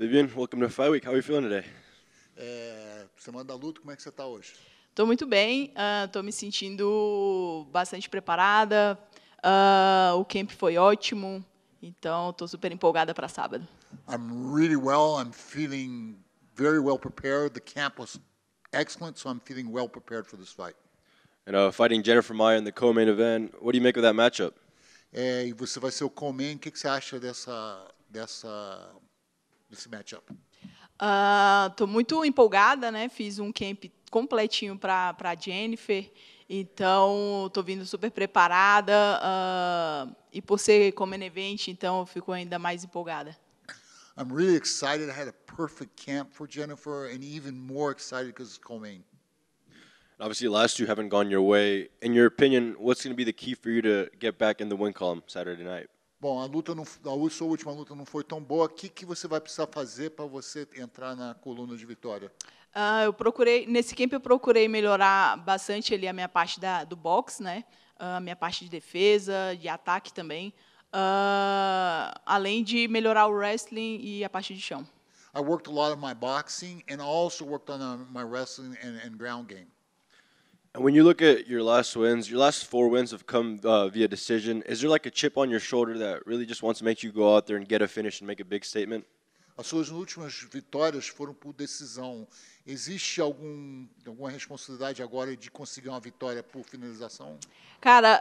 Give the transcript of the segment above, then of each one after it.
Vivian, welcome to Fight Week. How are you feeling today? É, semana da luta, como é que você está hoje? Estou muito bem, estou uh, ah, me sentindo bastante preparada. Uh, o camp foi ótimo, então estou super empolgada para sábado. I'm really well. I'm feeling very well prepared. The camp was excellent, so I'm feeling well prepared for this fight. And uh, fighting Jennifer Meyer in the co-main event, what do you make of that matchup? É, e você vai ser o co-main. O que, que você acha dessa dessa desse matchup? Estou uh, ah, muito empolgada, né? Fiz um camp completinho para a Jennifer. Então, estou vindo super preparada. Uh, e por ser Common evento, então, eu fico ainda mais empolgada. I'm really excited. I had a perfect camp for Jennifer, and even more excited because it's co-main. Obviously, last two haven't gone your way. In your opinion, what's going to be the key for you to get back in the win column Saturday night? bom, a luta não, a sua última luta não foi tão boa, o que, que você vai precisar fazer para você entrar na coluna de vitória? Uh, eu procurei, nesse camp eu procurei melhorar bastante ali a minha parte da, do box, né? Ah, a uh, minha parte de defesa, de ataque também, uh, além de melhorar o wrestling e a parte de chão. I worked a lot of my boxing and also worked on uh, my wrestling and, and ground game. And when you look at your last wins, your last four wins have come uh, via decision. Is there like a chip on your shoulder that really just wants to make you go out there and get a finish and make a big statement? As suas últimas vitórias foram por decisão. Existe algum, alguma responsabilidade agora de conseguir uma vitória por finalização? Cara,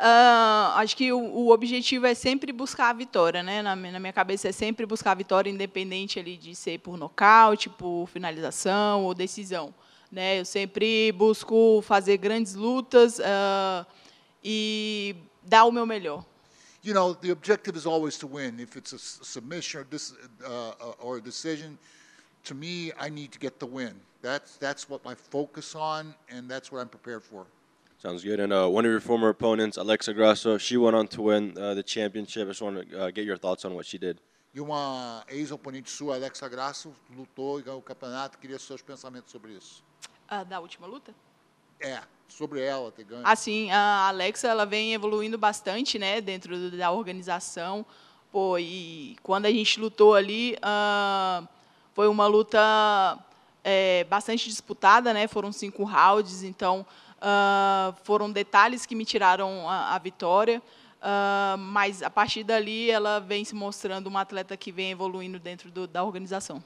uh, acho que o, o, objetivo é sempre buscar a vitória, né? Na, na, minha cabeça é sempre buscar a vitória, independente ali de ser por nocaute, por finalização ou decisão. Né? Eu sempre busco fazer grandes lutas uh, e dar o meu melhor. You know, the objective is always to win. If it's a submission or, dis, uh, or a decision, to me, I need to get the win. That's that's what I focus on, and that's what I'm prepared for. Sounds good. And uh, one of your former opponents, Alexa Grasso, she went on to win uh, the championship. I just want to uh, get your thoughts on what she did. E uma ex-oponente sua, Alexa Grasso, lutou e ganhou o campeonato. Queria seus pensamentos sobre isso. Ah, da última luta? É, sobre ela ter ganho. Assim, a Alexa ela vem evoluindo bastante né, dentro da organização. Pô, e quando a gente lutou ali, ah, foi uma luta é, bastante disputada, né? foram cinco rounds, então ah, foram detalhes que me tiraram a, a vitória. Ah, mas a partir dali ela vem se mostrando uma atleta que vem evoluindo dentro do, da organização.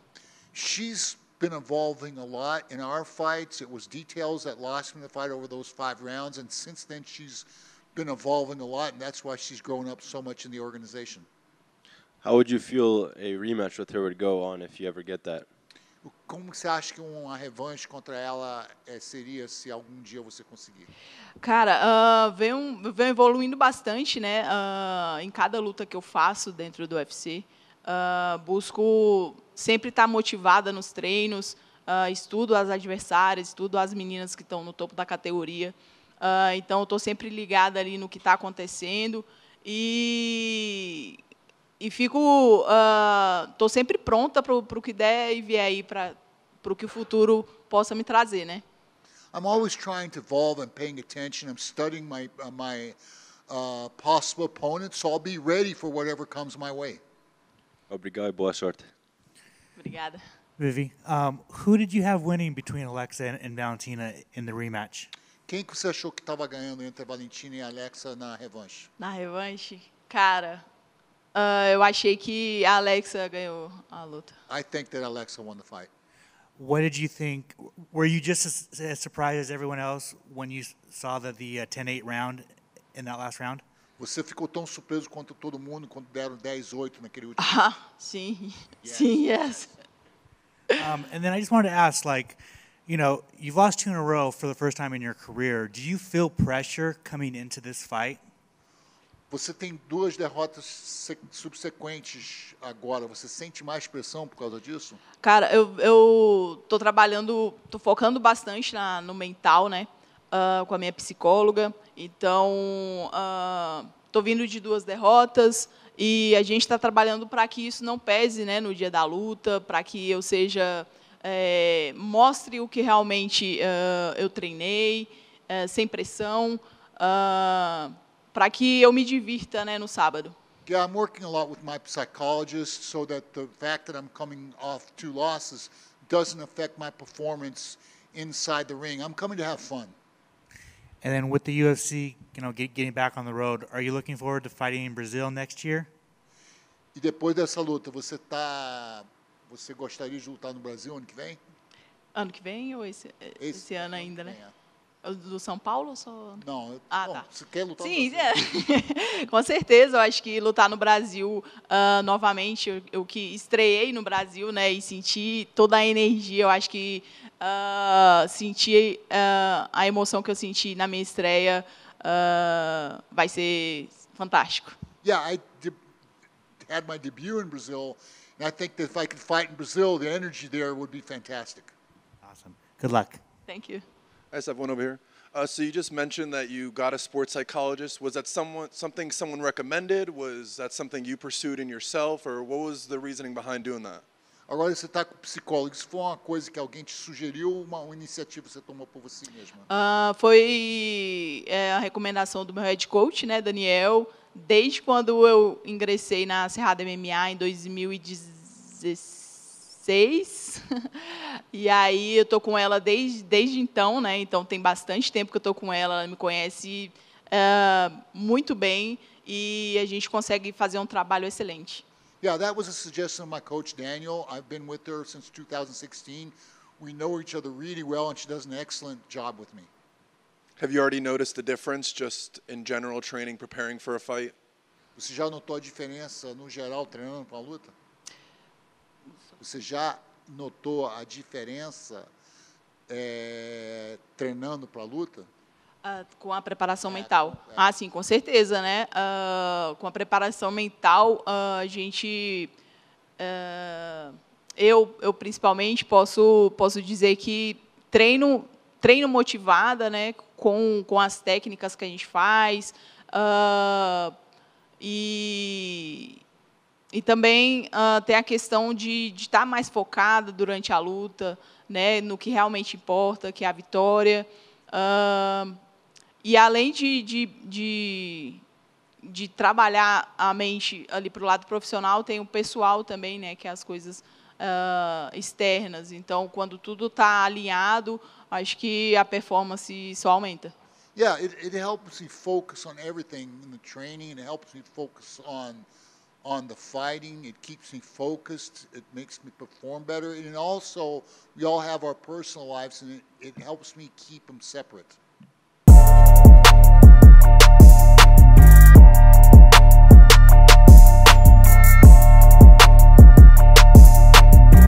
She's been evolving a lot in our fights. It was details that lost me the fight over those five rounds, and since then she's been evolving a lot, and that's why she's grown up so much in the organization. How would you feel a rematch with her would go on if you ever get that? Como você acha que uma revanche contra ela é, seria se algum dia você conseguir? Cara, uh, vem, vem evoluindo bastante, né? Uh, em cada luta que eu faço dentro do UFC, uh, ah, busco sempre estar tá motivada nos treinos, estudo as adversárias, estudo as meninas que estão no topo da categoria. então, estou sempre ligada ali no que está acontecendo e e fico. Estou uh, ah, sempre pronta para o que der e vier aí, para para o que o futuro possa me trazer, né? I'm always trying to evolve. and paying attention. I'm studying my uh, my uh, possible opponents, so I'll be ready for whatever comes my way. Obrigado e boa sorte. Obrigada. Vivi, um, who did you have winning between Alexa and, and Valentina in the rematch? Quem que você achou que estava ganhando entre a Valentina e a Alexa na revanche? Na revanche, cara, Uh, eu achei que a Alexa ganhou a luta. I think that Alexa won the fight. What did you think? Were you just as, as surprised as everyone else when you saw the, the uh, 10-8 round in that last round? Você ficou tão surpreso quanto todo mundo quando deram 10-8 naquele último. Ah, sim. Yes. Sim, yes. Um, and then I just wanted to ask, like, you know, you've lost two in a row for the first time in your career. Do you feel pressure coming into this fight? Você tem duas derrotas subsequentes agora. Você sente mais pressão por causa disso? Cara, eu, eu tô trabalhando, tô focando bastante na, no mental, né? Uh, com a minha psicóloga. Então, uh, tô vindo de duas derrotas e a gente está trabalhando para que isso não pese, né? No dia da luta, para que eu seja é, mostre o que realmente uh, eu treinei, eh, sem pressão. Uh, para que eu me divirta, né, no sábado. Yeah, I'm working a lot with my psychologist so that the fact that I'm coming off two losses doesn't affect my performance inside the ring. I'm coming to have fun. And then with the UFC, you know, getting back on the road, are you looking forward to fighting in Brazil next year? E depois dessa luta, você tá você gostaria de lutar no Brasil ano que vem? Ano que vem ou esse, esse, esse ano ainda, né? É. É do São Paulo? Só... Não, ah, bom, tá. você quer lutar Sim, é. com certeza. Eu acho que lutar no Brasil uh, novamente, eu, eu, que estreiei no Brasil né, e senti toda a energia, eu acho que uh, senti uh, a emoção que eu senti na minha estreia vai ser fantástico. Yeah, I had my debut in Brazil, and I think that if I could fight in Brazil, the energy there would be fantastic. Awesome. Good luck. Thank you. I just have one over here. Uh, so you just mentioned that you got a sports psychologist. Was that someone something someone recommended? Was that something you pursued in yourself, or what was the reasoning behind doing that? Agora você está com psicólogo. Isso foi uma coisa que alguém te sugeriu, uma, uma iniciativa que você tomou por você mesma? Uh, foi é, a recomendação do meu head coach, né, Daniel. Desde quando eu ingressei na Cerrada MMA em 2016 seis. E aí eu tô com ela desde, desde então, né? Então tem bastante tempo que eu tô com ela, ela me conhece uh, muito bem e a gente consegue fazer um trabalho excelente. Yeah, that was a suggestion of my coach Daniel. I've been with her since 2016. We know each other really well and she does an excellent job with me. Have you already noticed the difference just in general training preparing for a fight? Você já notou a diferença no geral treinando para a luta? Você já notou a diferença é, treinando para a luta? Ah, com a preparação é, mental. É. Ah, sim, com certeza, né? Ah, com a preparação mental, ah, a gente. É, eu, eu, principalmente, posso, posso dizer que treino, treino motivada, né? Com, com as técnicas que a gente faz. e, e também uh, tem a questão de, estar tá mais focada durante a luta, né, no que realmente importa, que é a vitória. Uh, e além de, de, de, de, trabalhar a mente ali para o lado profissional, tem o pessoal também, né, que é as coisas uh, externas. Então, quando tudo está alinhado, acho que a performance só aumenta. Yeah, it, it helps me focus on everything in the training. It helps me focus on on the fighting. It keeps me focused. It makes me perform better. And also, we all have our personal lives, and it, it helps me keep them separate.